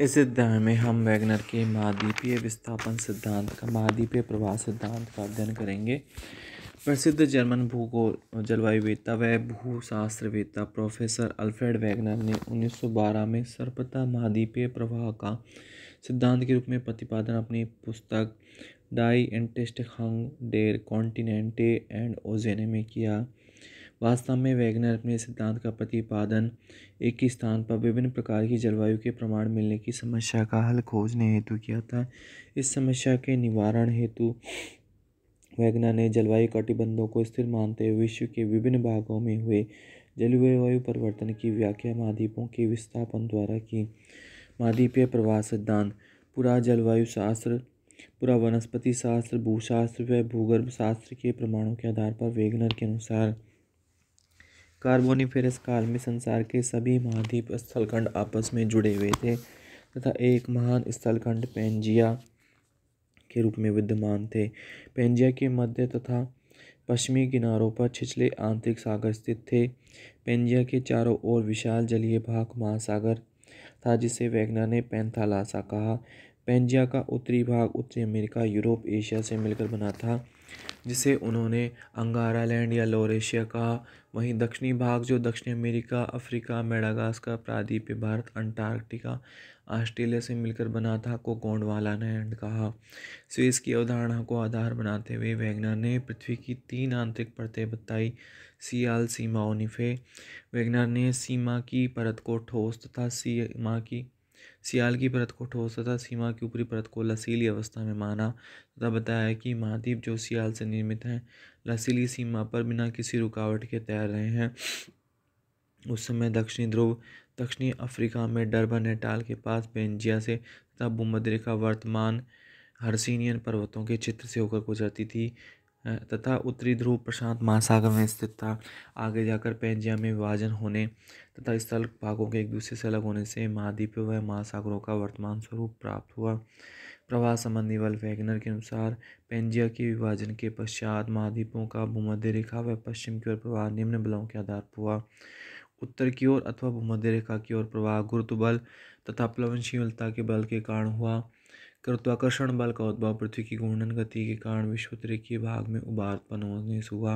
इस अध्याय में हम वैगनर के महाद्वीपीय विस्थापन सिद्धांत का महाद्वीपीय प्रवाह सिद्धांत का अध्ययन करेंगे प्रसिद्ध जर्मन भूगोल जलवायुवेत्ता व भूशास्त्रवेत्ता प्रोफेसर अल्फ्रेड वैगनर ने 1912 में सर्वदा महाद्वीपीय प्रवाह का सिद्धांत के रूप में प्रतिपादन अपनी पुस्तक डाई एंटेस्ट हंग डेर कॉन्टिनेंटे एंड ओजेने में किया वास्तव में वैगनर अपने सिद्धांत का प्रतिपादन एक ही स्थान पर विभिन्न प्रकार की जलवायु के प्रमाण मिलने की समस्या का हल खोजने हेतु किया था इस समस्या के निवारण हेतु वैगनर ने जलवायु कटिबंधों को स्थिर मानते हुए विश्व के विभिन्न भागों में हुए जलवायु परिवर्तन की व्याख्या महाद्वीपों के विस्थापन द्वारा की महाद्वीपीय प्रवाह सिद्धांत पूरा जलवायु शास्त्र पूरा वनस्पति शास्त्र भूशास्त्र व भूगर्भ शास्त्र के प्रमाणों के आधार पर वेगनर के अनुसार कार्बोनिफेरस काल में संसार के सभी महाद्वीप स्थलखंड आपस में जुड़े हुए थे तथा एक महान स्थलखंड पेंजिया के रूप में विद्यमान थे पेंजिया के मध्य तथा पश्चिमी किनारों पर छिछले आंतरिक सागर स्थित थे पेंजिया के चारों ओर विशाल जलीय भाग महासागर था जिसे वैगना ने पैंथालासा कहा पेंजिया का उत्तरी भाग उत्तरी अमेरिका यूरोप एशिया से मिलकर बना था जिसे उन्होंने अंगारा लैंड या लोरेशिया कहा वहीं दक्षिणी भाग जो दक्षिण अमेरिका अफ्रीका मेडागास्कर प्रादीप भारत अंटार्कटिका ऑस्ट्रेलिया से मिलकर बना था को गोंडवाला लैंड कहा स्वेस की अवधारणा को आधार बनाते हुए वैगनर ने पृथ्वी की तीन आंतरिक परतें बताई सियाल सीमा ओनिफे वैगनर ने सीमा की परत को ठोस तथा सीमा की सियाल की परत को ठोस तथा सीमा की ऊपरी परत को लसीली अवस्था में माना तथा बताया कि महाद्वीप जो सियाल से निर्मित हैं लसीली सीमा पर बिना किसी रुकावट के तैर रहे हैं उस समय दक्षिणी ध्रुव दक्षिणी अफ्रीका में डरबन नेटाल के पास बेंजिया से तथा भूमध्य रेखा वर्तमान हर्सीनियन पर्वतों के चित्र से होकर गुजरती थी तथा उत्तरी ध्रुव प्रशांत महासागर में स्थित था आगे जाकर पेंजिया में विभाजन होने तथा स्थल भागों के एक दूसरे से अलग होने से महाद्वीप व महासागरों का वर्तमान स्वरूप प्राप्त हुआ प्रवाह संबंधी बल वैगनर के अनुसार पेंजिया के विभाजन के पश्चात महाद्वीपों का भूमध्य रेखा व पश्चिम की ओर प्रवाह निम्न बलों के आधार पर हुआ उत्तर की ओर अथवा भूमध्य रेखा की ओर प्रवाह गुरुत्व बल तथा प्लवनशीलता के बल के कारण हुआ गुरुत्वाकर्षण बल का उद्भव पृथ्वी की घूर्णन गति के कारण विश्व विश्वतरेखीय भाग में उबार पनौने से हुआ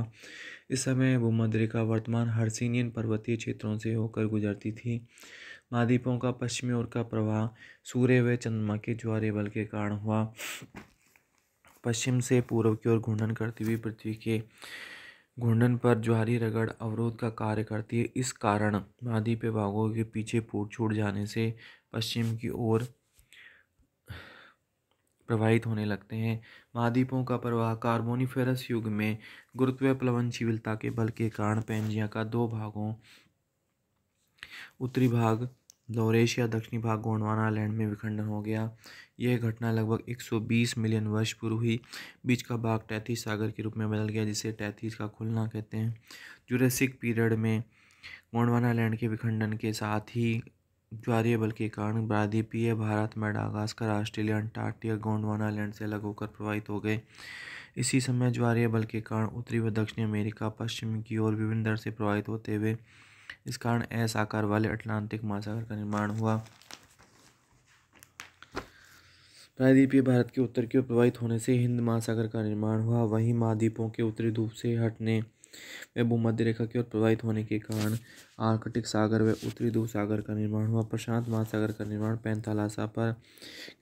इस समय वो मद्रिका वर्तमान हर्सिनियन पर्वतीय क्षेत्रों से होकर गुजरती थी महाद्वीपों का पश्चिमी ओर का प्रवाह सूर्य व चंद्रमा के ज्वारे बल के कारण हुआ पश्चिम से पूर्व की ओर घूर्णन करती हुई पृथ्वी के घूर्णन पर ज्वारी रगड़ अवरोध का कार्य करती है इस कारण महाद्वीप भागों के पीछे फूट छूट जाने से पश्चिम की ओर प्रवाहित होने लगते हैं महाद्वीपों का प्रवाह कार्बोनिफेरस युग में गुरुत्व प्लवनशीलता के बल के कारण पेंजिया का दो भागों उत्तरी भाग लोरेशिया या दक्षिणी भाग गोंडवाना लैंड में विखंडन हो गया यह घटना लगभग 120 मिलियन वर्ष पूर्व हुई बीच का भाग टैथिस सागर के रूप में बदल गया जिसे टैथिस का खुलना कहते हैं जुरेसिक पीरियड में गोंडवाना लैंड के विखंडन के साथ ही ज्वारीय बल के कारण प्रायद्वीपीय Bharat Madagascar Australia Antarctica Gondwana land से अलग होकर प्रभावित हो गए इसी समय ज्वारीय बल के कारण उत्तरी व दक्षिणी अमेरिका पश्चिम की ओर विभिन्न दर से प्रभावित होते हुए इस कारण एस आकार वाले अटलांटिक महासागर का निर्माण हुआ प्रायद्वीपीय भारत के उत्तर की ओर प्रभावित होने से हिंद महासागर का निर्माण हुआ वहीं महाद्वीपों के उत्तरी धूप से हटने वे भूमध्य रेखा की ओर प्रवाहित होने के कारण आर्कटिक सागर व उत्तरी ध्रुव सागर का निर्माण हुआ प्रशांत महासागर का निर्माण पैंतालासा पर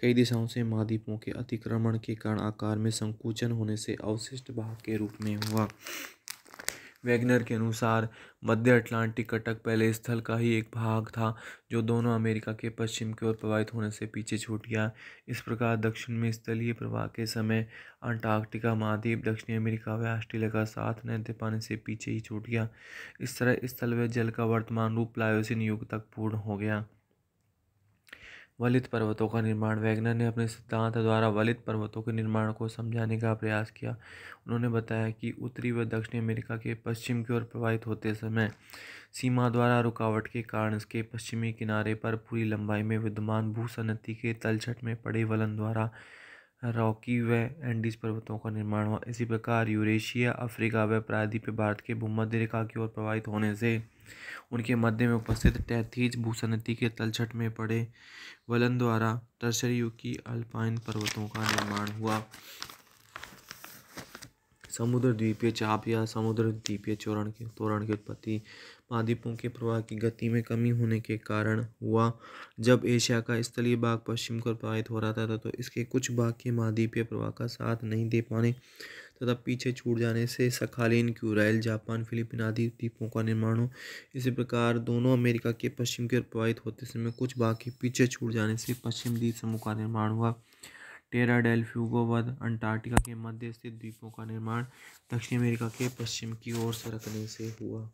कई दिशाओं से महाद्वीपों के अतिक्रमण के कारण आकार में संकुचन होने से अवशिष्ट भाग के रूप में हुआ वैगनर के अनुसार मध्य अटलांटिक कटक पहले स्थल का ही एक भाग था जो दोनों अमेरिका के पश्चिम की ओर प्रवाहित होने से पीछे छूट गया इस प्रकार दक्षिण में स्थलीय प्रवाह के समय अंटार्कटिका महाद्वीप दक्षिणी अमेरिका व ऑस्ट्रेलिया का साथ दे पाने से पीछे ही छूट गया इस तरह स्थल व जल का वर्तमान रूप प्लायोसिन युग तक पूर्ण हो गया वलित पर्वतों का निर्माण वैगनर ने अपने सिद्धांत द्वारा वलित पर्वतों के निर्माण को समझाने का प्रयास किया उन्होंने बताया कि उत्तरी व दक्षिणी अमेरिका के पश्चिम की ओर प्रवाहित होते समय सीमा द्वारा रुकावट के कारण इसके पश्चिमी किनारे पर पूरी लंबाई में विद्यमान भूसन्नति के तलछट में पड़े वलन द्वारा रॉकी व एंडीज पर्वतों का निर्माण हुआ इसी प्रकार यूरेशिया अफ्रीका व प्रायद्वीप भारत के भूमध्य रेखा की ओर प्रवाहित होने से उनके मध्य में उपस्थित टैथीज भूसनती के तलछट में पड़े वलन द्वारा टर्सरी युग की अल्पाइन पर्वतों का निर्माण हुआ समुद्र द्वीपीय चाप या समुद्र द्वीपीय चोरण के तोरण की उत्पत्ति महाद्वीपों के प्रवाह की गति में कमी होने के कारण हुआ जब एशिया का स्थलीय भाग पश्चिम को प्रभावित हो रहा था तो इसके कुछ भाग के महाद्वीपीय प्रवाह का साथ नहीं दे पाने तथा तो पीछे छूट जाने से सखालीन क्यूराइल जापान फिलीपीन आदि द्वीपों का निर्माण हो इसी प्रकार दोनों अमेरिका के पश्चिम की ओर प्रवाहित होते समय कुछ भाग के पीछे छूट जाने से पश्चिम द्वीप समूह का निर्माण हुआ टेरा डेल फ्यूगो वध अंटार्कटिका के मध्य स्थित द्वीपों का निर्माण दक्षिण अमेरिका के पश्चिम की ओर सरकने से हुआ